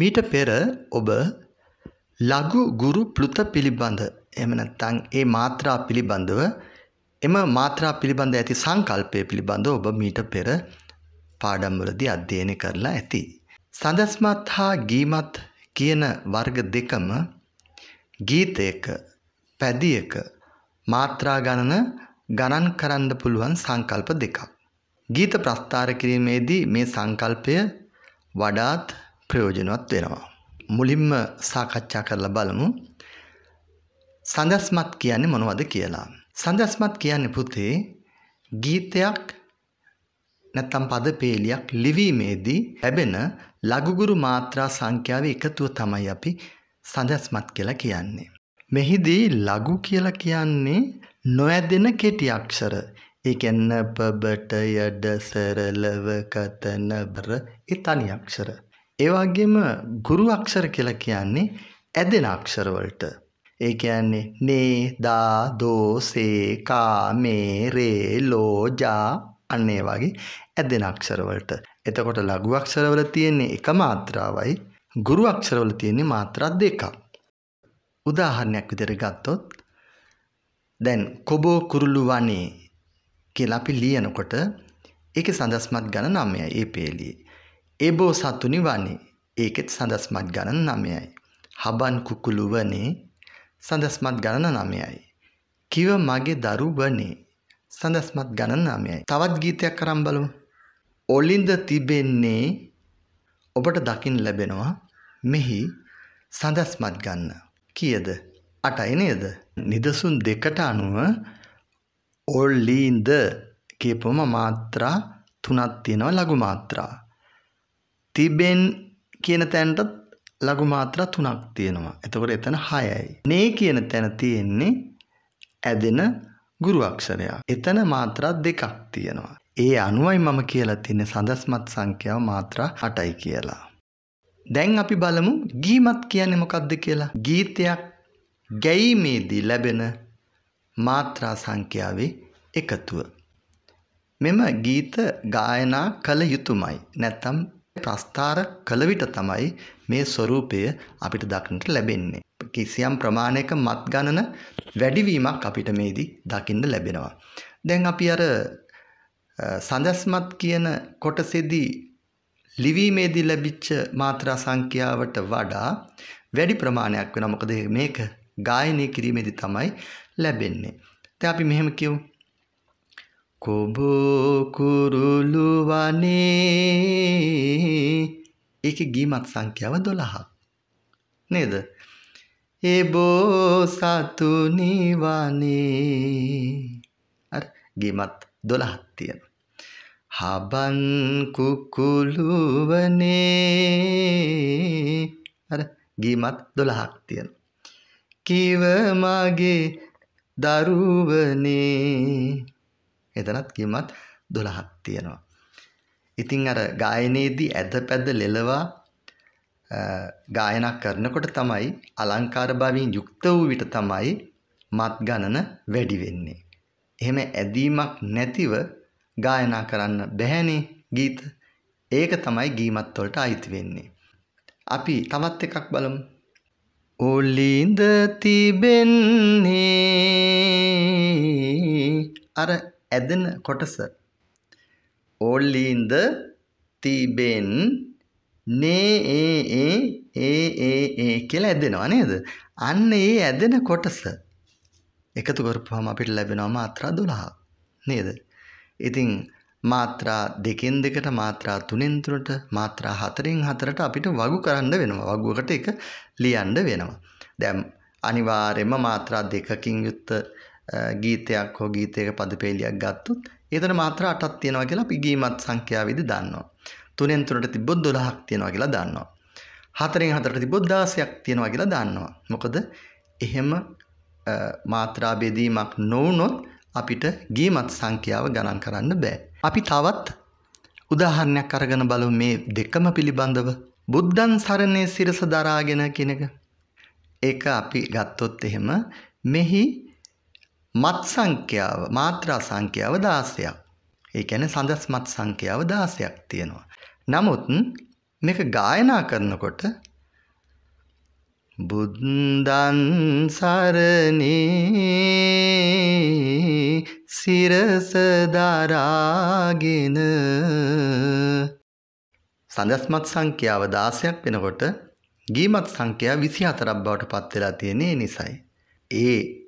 මීට පෙර ඔබ ලඝු ගුරු ප්ලුත පිළිබඳ එහෙම නැත්නම් ඒ මාත්‍රා පිළිබඳව එම මාත්‍රා පිළිබඳ ඇති සංකල්පය පිළිබඳව ඔබ මීට පෙර පාඩම්වලදී අධ්‍යයනය කරලා ඇති. සඳස්මත් හා ගීමත් කියන වර්ග දෙකම ගීතයක පැදියක මාත්‍රා ගණන ගණන් කරන්න පුළුවන් සංකල්ප දෙකක්. ගීත ප්‍රස්ථාර කිරීමේදී මේ සංකල්පය වඩාත් ප්‍රයෝජනවත් වෙනවා. මුලින්ම සාකච්ඡා කරලා බලමු. සඳස්මත් කියන්නේ මොනවද කියලා. සඳස්මත් කියන්නේ පුතේ ගීතයක් නැත්තම් පදපේලියක් ලිවීමේදී ලැබෙන ලඝුගුරු මාත්‍රා සංඛ්‍යාවේ එකතුව තමයි අපි සඳස්මත් කියලා කියන්නේ. මෙහිදී ලඝු කියලා කියන්නේ නොඇදෙන කෙටි අක්ෂර. ඒ කියන්නේ පබට යඩ සරලව කතන බර ඒ තනි අක්ෂර. ඒවාගේම ගුරු අක්ෂර කියලා කියන්නේ ඇදෙන අක්ෂරවලට. ඒ කියන්නේ නේ දා දෝ සේ කා මේ රේ ලෝ ජා අන්න ඒ වගේ ඇදෙන අක්ෂරවලට. එතකොට ලඝු අක්ෂරවල තියෙන්නේ එක මාත්‍රාවයි ගුරු අක්ෂරවල තියෙන්නේ මාත්‍රා දෙකක්. උදාහරණයක් විදිහට ගත්තොත් දැන් කොබෝ කුරුළු වනේ කියලා අපි ලියනකොට ඒකේ සඳස්මත් ගණන 9යි ඒ පේළියේ. ඒ බෝසත්තු නිවන්නේ. ඒකෙත් සඳස්මත් ගණන නමයයි. හබන් කුකුළු වනේ සඳස්මත් ගණන නමයයි. කිව මගේ දරු වනේ සඳස්මත් ගණන නමයයි. තවත් ගීතයක් කරම් බලමු. ඔලින්ද තිබෙන්නේ ඔබට දකින් ලැබෙනවා මෙහි සඳස්මත් ගන්න. කියද අටයි නේද. නිදසුන් දෙකට අනුව ඔල්ලීන්ද කියපුම මාත්‍රා තුනත් තියෙනවා ලඝු මාත්‍රා. තිබෙන් කියන තැනටත් ලඝු මාත්‍රා තුනක් තියෙනවා. එතකොට එතන 6යි. නේ කියන තැන තියෙන්නේ ඇදෙන ගුරු අක්ෂරයක්. එතන මාත්‍රා දෙකක් තියෙනවා. ඒ අනුවයි මම කියලා තියෙන සඳස්මත් සංඛ්‍යාව මාත්‍රා 8යි කියලා. දැන් අපි බලමු ගීමත් කියන්නේ මොකක්ද කියලා. ගීතයක් ගැයීමේදී ලැබෙන මාත්‍රා සංඛ්‍යාවේ එකතුව. මෙම ගීත ගායනා කළ යුතුමයි. නැත්නම් ප්‍රස්ථාර කළ විට තමයි මේ ස්වરૂපය අපිට දක්නට ලැබෙන්නේ. කිසියම් ප්‍රමාණයක මත් ගණන වැඩිවීමක් අපිට මේදී දකින්න ලැබෙනවා. දැන් අපි අර සඳස්මත් කියන කොටසෙදී ලිවීමේදී ලැබිච්ච මාත්‍රා සංඛ්‍යාවට වඩා වැඩි ප්‍රමාණයක් වෙනවා. මොකද මේක ගායනය කිරීමේදී තමයි ලැබෙන්නේ. දැන් අපි මෙහෙම කියමු. කොබෝ කුරුළු වනේ ඒකේ ගීමත් සංඛ්‍යාව 12ක් නේද ඒ බෝ සතු නිවනේ අර ගීමත් 12ක් තියෙනවා හබන් කුකුළු වනේ අර ගීමත් 12ක් තියෙනවා කිව මගේ දරුවනේ එතනත් කිමත් 12ක් තියෙනවා. ඉතින් අර ගායනයේදී ඇදපැද ලෙලවා ගායනා කරනකොට තමයි අලංකාර භාවයෙන් යුක්ත වූ විට තමයි මත් ගණන වැඩි වෙන්නේ. එහෙම ඇදීමක් නැතිව ගායනා කරන්න බැහැනේ ගීත. ඒක තමයි ගීමත් වලට අයිති වෙන්නේ. අපි තවත් එකක් බලමු. ඔලිඳ තිබෙන්නේ අර ඇදෙන කොටස only in the තිබෙන් නේ ඒ ඒ ඒ ඒ ඒ කියලා ඇදෙනවා නේද අන්න ඒ ඇදෙන කොටස එකතු කරපුවාම අපිට ලැබෙනවා මාත්‍රා 12 නේද ඉතින් මාත්‍රා දෙකෙන් දෙකට මාත්‍රා තුනෙන් තුනට මාත්‍රා හතරෙන් හතරට අපිට වගු කරන්න වෙනවා වගුවකට එක ලියන්න වෙනවා දැන් අනිවාර්යයෙන්ම මාත්‍රා දෙකකින් යුක්ත ගීතයක් හෝ ගීතයක පදපේලියක් ගත්තුත් ඒතන මාත්‍ර අටක් තියෙනවා කියලා අපි ගීමත් සංඛ්‍යාව විදි දන්නවා. තුනෙන් තුනට තිබ්බොත් 12ක් තියෙනවා කියලා දන්නවා. හතරෙන් හතරට තිබ්බොත් 16ක් තියෙනවා කියලා දන්නවා. මොකද එහෙම මාත්‍රා බෙදීමක් නොවුනොත් අපිට ගීමත් සංඛ්‍යාව ගණන් කරන්න බෑ. අපි තවත් උදාහරණයක් අරගෙන බලමු මේ දෙකම පිළිබඳව බුද්ධන් සරණේ සිරස දරාගෙන කියන එක. ඒක අපි ගත්තොත් එහෙම මෙහි මත් සංඛ්‍යාව මාත්‍රා සංඛ්‍යාව 16ක්. ඒ කියන්නේ සඳස් මත් සංඛ්‍යාව 16ක් තියෙනවා. නමුත් මේක ගායනා කරනකොට බුද්දන් සරණේ සිරස දරාගෙන සඳස්මත් සංඛ්‍යාව 16ක් වෙනකොට ගීමත් සංඛ්‍යාව 24ක් බවට පත් වෙලා තියෙන නිසයි. ඒ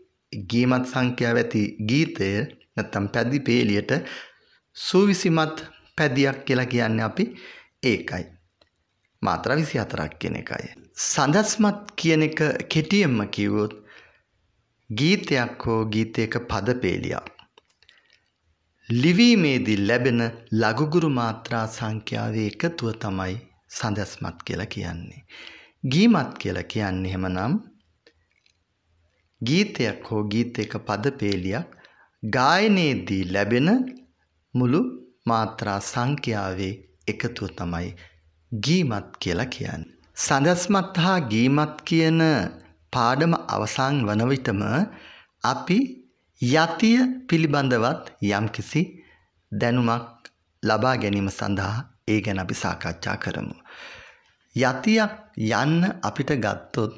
ගීමත් සංඛ්‍යාව ඇති ගීතය නැත්තම් පැදි පේලියට සූවිසිමත් පැදියක් කියලා කියන්නේ අපි ඒකයි. මාත්‍රා 24ක් කියන එකයි. සඳස්මත් කියන එක කෙටියෙන්ම කිව්වොත් ගීතයක් හෝ ගීතයක පදපේලියක්. ලිවීමේදී ලැබෙන ලඝුගුරු මාත්‍රා සංඛ්‍යාවේ එකතුව තමයි සඳස්මත් කියලා කියන්නේ. ගීමත් කියලා කියන්නේ එහෙමනම් ගීතයක් හෝ ගීතයක පදපේලියක් ගායනයේදී ලැබෙන මුළු මාත්‍රා සංඛ්‍යාවේ එකතුව තමයි ගීමත් කියලා කියන්නේ. සඳස්මත් හා ගීමත් කියන පාඩම අවසන් වන විටම අපි යතිය පිළිබඳවත් යම්කිසි දැනුමක් ලබා ගැනීම සඳහා ඒ ගැන අපි සාකච්ඡා කරමු. යතියක් යන්න අපිට ගත්තොත්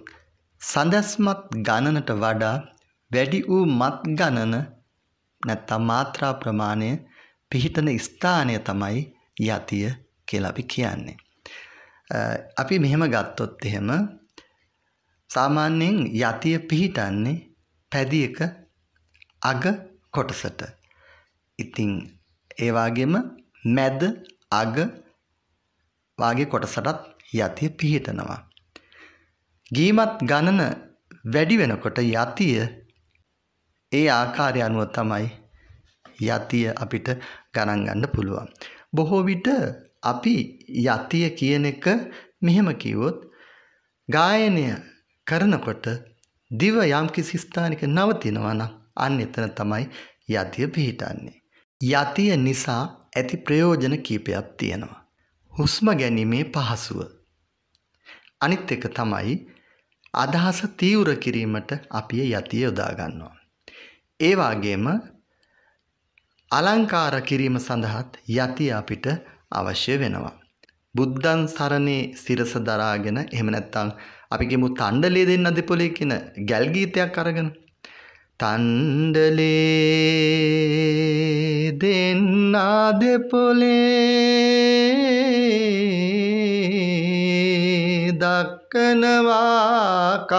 සඳස්මත් ගණනට වඩා වැඩි වූ මත් ගණන නැත්තම් මාත්‍රා ප්‍රමාණය පිහිටන ස්ථානය තමයි යතිය කියලා අපි කියන්නේ. අපි මෙහෙම ගත්තොත් එහෙම සාමාන්‍යයෙන් යතිය පිහිටන්නේ පැදියක අග කොටසට. ඉතින් ඒ වගේම මැද අග වාගේ කොටසටත් යතිය පිහිටනවා. ගීමත් ගණන වැඩි වෙනකොට යතිය ඒ ආකාරය අනුව තමයි යතිය අපිට ගණන් ගන්න පුළුවන්. බොහෝ විට අපි යතිය කියන එක මෙහෙම කිව්වොත් ගායනය කරනකොට දිව යම්කිසි ස්ථානික නවතිනවා නම් අන්න එතන තමයි යතිය පිහිටන්නේ. යතිය නිසා ඇති ප්‍රයෝජන කීපයක් තියෙනවා. හුස්ම ගැනීමේ පහසුව. අනිත් එක තමයි අදහස තීව්‍ර කිරීමට අපිය යතිය යොදාගන්නවා. ඒවාගේම අලංකාර කිරීම සඳහාත් යති අපිට අවශ්‍ය වෙනවා. බුද්ධන් සරණේ සිරස දරාගෙන එහෙම නැත්තං අපිගෙමු තණ්ඩලේ දෙන්න දෙපොලේ කියන ගැල්ගීතයක් අරගෙන තණ්ඩලේ දෙන්න දෙපොලේ දක්කනවාක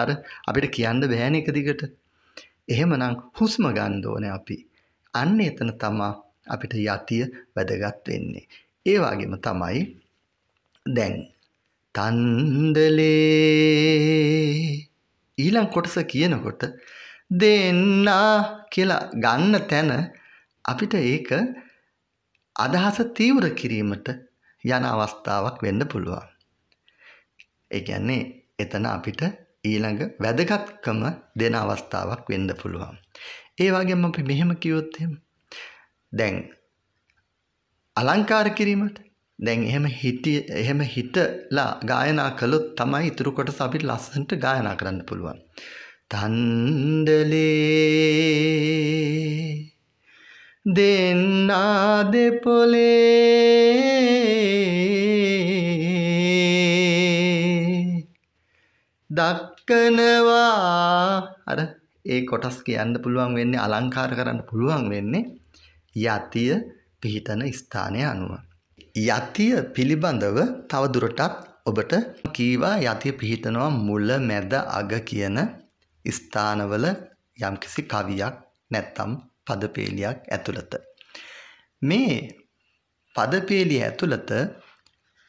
අර අපිට කියන්න බෑන එක දිගට එහෙමනම් හුස්ම ගන්න ඕනේ අපි අන්න එතන තමා අපිට යතිය වැදගත් වෙන්නේ ඒ වගේම තමයි දැන් තන්දලේ ඊළඟ කොටස කියනකොට දෙන්න කියලා ගන්න තැන අපිට ඒක අදහස තීව්‍ර කිරීමට යන අවස්ථාවක් වෙන්න පුළුවන් ඒ කියන්නේ එතන අපිට ඊළඟ වැදගත්කම දෙන අවස්ථාවක් වෙන්න පුළුවන්. ඒ වගේම අපි මෙහෙම කිව්වොත් එහෙම දැන් අලංකාර කිරීමට දැන් එහෙම හිටිය එහෙම හිතලා ගායනා කළොත් තමයි ඉතුරු කොටස අපිට ලස්සනට ගායනා කරන්න පුළුවන්. තණ්ඩලේ දෙන්නා දෙපොලේ දක්කනවා අර ඒ කොටස් කියන්න පුළුවන් වෙන්නේ අලංකාර කරන්න පුළුවන් වෙන්නේ යතිය පිහිටන ස්ථානය අනුව. යතිය පිළිබඳව තවදුරටත් ඔබට කීවා යතිය පිහිටනවා මුල මැද අග කියන ස්ථානවල යම්කිසි කවියක් නැත්තම් පදපේලියක් ඇතුළත. මේ පදපේලිය ඇතුළත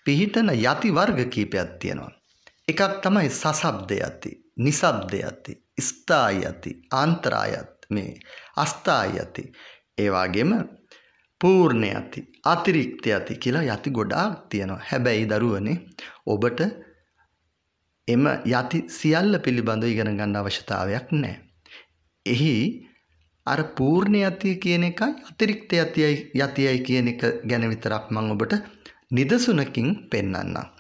පිහිටන යති වර්ග කීපයක් තියෙනවා. එකක් තමයි සසබ්දය ඇති නිසබ්දය ඇති ස්ථායි ඇති ආන්තරායත් මේ අස්ථායි ඇති ඒවාගේම පූර්ණය ඇති අතිරික්ත ඇති කියලා යති ගොඩාක් තියෙනවා හැබැයි දරුවනේ ඔබට එම යති සියල්ල පිළිබඳව ඉගෙන ගන්න අවශ්‍යතාවයක් නෑ. එහි අර පූර්ණය ඇති කියන එකයි අතිරික්ත යතියයි යතියයි කියන එක ගැන විතරක් මං ඔබට නිදසුනකින් පෙන්වන්නම්.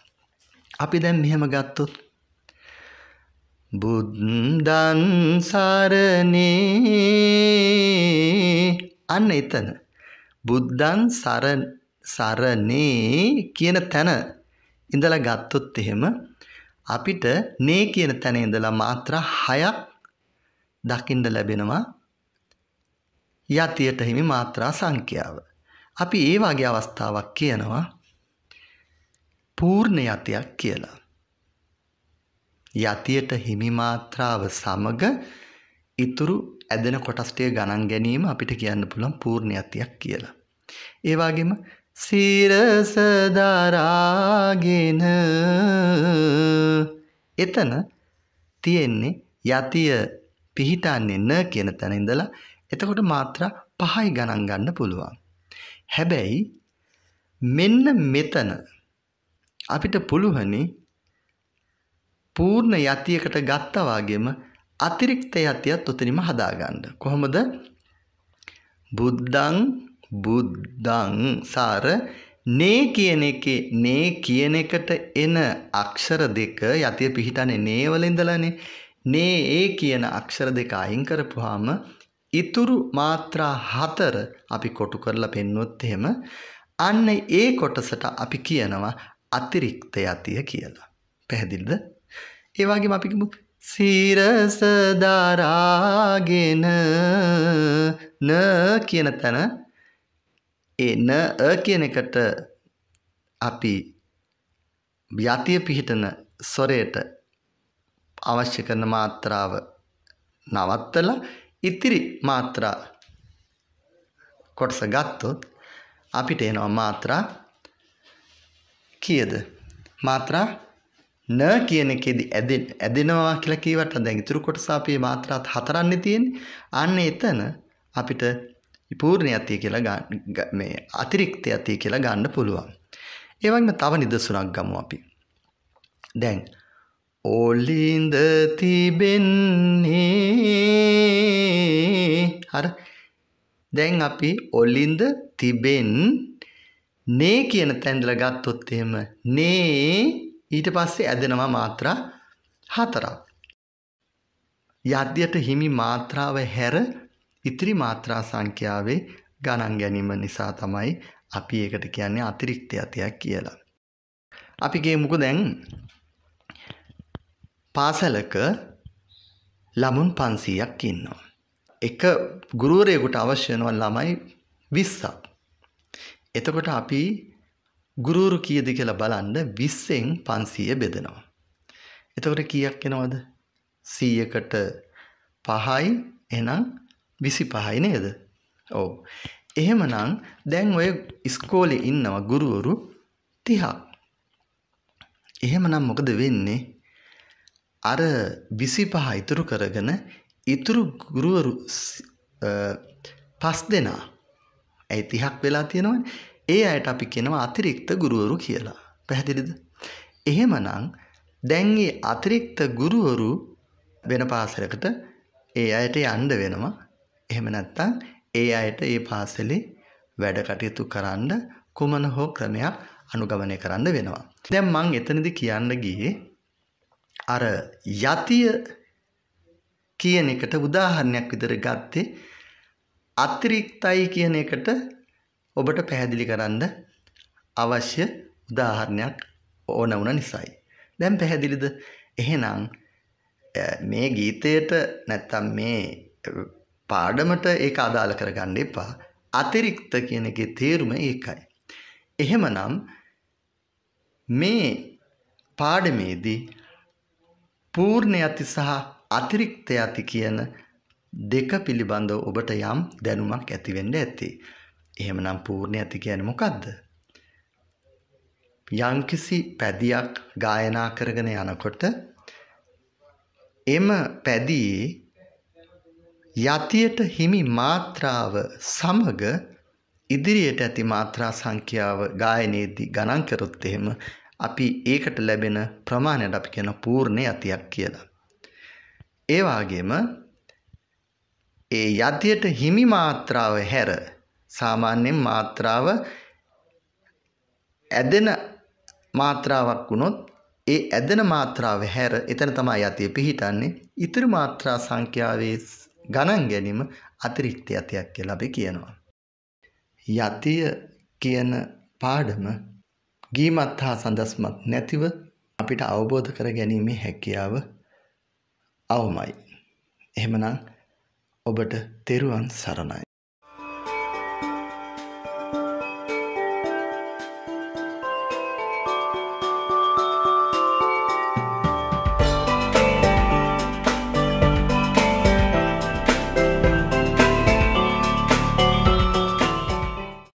අපි දැන් මෙහෙම ගත්තොත් බුද්ධන් සරණේ අන්න එතන බුද්ධන් සරණේ කියන තැන ඉඳලා ගත්තොත් එහෙම අපිට නේ කියන තැන ඉඳලා මාත්‍රා හයක් දකින්න ලැබෙනවා යතියට හිමි මාත්‍රා සංඛ්‍යාව. අපි ඒ වගේ අවස්ථාවක් කියනවා පූර්ණ යතියක් කියලා. යතියට හිමි මාත්‍රාව සමග ඉතුරු ඇදෙන කොටස්ටිය ගණන් ගැනීම අපිට කියන්න පුළන් පූර්ණ යතියක් කියලා. ඒවාගේම සීරසදරාගෙන එතන තියෙන්නේ යතිය පිහිටන්නේ න කියන තැන ඉඳලා එතකොට මාත්‍රා පහයි ගණන් ගන්න පුළුවන්. හැබැයි මෙන්න මෙතන අපිට පුළුවනි පූර්ණ යතියකට ගත්තා වගේම අතිරික්ත යතියත් උතනින්ම හදාගන්න. කොහොමද? බුද්ධං බුද්ධං සාර නේ කියන එකේ නේ කියන එකට එන අක්ෂර දෙක යතිය පිහිටන්නේ නේ වල ඉඳලානේ. නේ ඒ කියන අක්ෂර දෙක අයින් කරපුවාම ඉතුරු මාත්‍රා හතර අපි කොටු කරලා පෙන්වුවොත් එහෙම අන්න ඒ කොටසට අපි කියනවා අතිරික්ත යතිය කියලා. පැහැදිලිද? ඒ වගේම අපි කිව්වොත් සිරස දරාගෙන න කියන තැන ඒ න අ කියන එකට අපි යතිය පිහිටන ස්වරයට අවශ්‍ය කරන මාත්‍රාව නවත්තලා ඉතිරි මාත්‍රා කොටස ගත්තොත් අපිට එනවා මාත්‍රා කීයද? මාත්‍රා න කියන එකේදී ඇදෙන ඇදෙනවා කියලා කියවට දැන් ඉතුරු කොටස අපේ මාත්‍රාත් හතරන්නේ තියෙන්නේ. අන්න එතන අපිට පූර්ණ යතිය කියලා මේ අතිරික්ත යතිය කියලා ගන්න පුළුවන්. ඒ වගේම තව නිදසුනක් ගමු අපි. දැන් ඔලින්ද තිබෙන්නේ හරි දැන් අපි ඔලින්ද තිබෙන්නේ නේ කියන තැන්දල ගත්තොත් එහෙම නේ ඊට පස්සේ ඇදෙනවා මාත්‍රා හතරක්. යද්‍යයට හිමි මාත්‍රාව හැර ඉතිරි මාත්‍රා සංඛ්‍යාවේ ගණන් ගැනීම නිසා තමයි අපි ඒකට කියන්නේ අතිරික්ත යතයක් කියලා. අපි ගේමුකෝ දැන් පාසලක ළමුන් 500ක් ඉන්නවා. එක ගුරුවරයෙකුට අවශ්‍ය වෙනවා ළමයි 20ක්. එතකොට අපි ගුරුරු කියද කියලා බලන්න විස්සෙන් පන්සීය බෙදෙනවා. එතකොට කියක් එනවද සීයකට පහයි එනම් විසි පහයි නේද ඕ එහෙමනං දැන් ඔය ඉස්කෝලෙ ඉන්නව ගුරුවරු තිහා එහෙමනම් මොකද වෙන්නේ අර විසි පහ ඉතුරු කරගෙන ඉතුරු ගුරුවරු පස් දෙනා ඇයි තිහක් වෙලා තියෙනවන ඒ අයට අපි කෙනවා අතිරික්ත ගුරුවරු කියලා. පැහැදිලිද. එහෙමනං දැන්ගේ අතිරික්ත ගුරුවරු වෙන පාසලකට ඒ අයට අන්ඩ වෙනවා එහෙමනැත්තං ඒ අයට ඒ පාසලි වැඩකටයුතු කරන්න කුමන හෝ ක්‍රමයක් අනුගමනය කරන්න වෙනවා. දැම් මං එතනදි කියන්න ගියේ අර යතිය කියන එකට උදාහරණයක් විදර ගත්තේ අතිරික්තයි කියන එකට ඔබට පැහැදිලි කරන්න අවශ්‍ය උදාහරණයක් ඕන වුණ නිසායි. දැන් පැහැදිලිද? එහෙනම් මේ ගීතයට නැත්තම් මේ පාඩමට ඒක අදාළ කරගන්න එපා. අතිරික්ත කියන එකේ තේරුම ඒකයි. එහෙමනම් මේ පාඩමේදී පූර්ණ යති සහ අතිරික්ත යති කියන දෙක පිළිබඳව ඔබට යම් දැනුමක් ඇතිවෙන්න ඇති. එහෙමනම් පූර්ණ ඇති කියන මොකක්ද? යම්කිසි පැදියක් ගායනා කරගෙන යනකොට එම පැදියේ යතියට හිමි මාත්‍රාව සමග ඉදිරියට ඇති මාත්‍රා සංඛ්‍යාව ගායනයේදී ගණන් කරොත් එහෙම අපි ඒකට ලැබෙන ප්‍රමාණයට අපි කියන පූර්ණ යතියක් කියලා. ඒ වගේම ඒ යතියට හිමි මාත්‍රාව හැර සාමාන්‍යයෙන් මාත්‍රාව ඇදෙන මාත්‍රාවක් වුණොත් ඒ ඇදෙන මාත්‍රාව හැර එතන තමයි යතිය පිහිටන්නේ ඉතුරු මාත්‍රා සංඛ්‍යාවේ ගණන් ගැනීම අතිරික්ත යතියක් කියලා අපි කියනවා යතිය කියන පාඩම ගීමත් හා සඳස්මත් නැතිව අපිට අවබෝධ කර ගැනීමේ හැකියාව අවමයි එහෙමනම් ඔබට තෙරුවන් සරණයි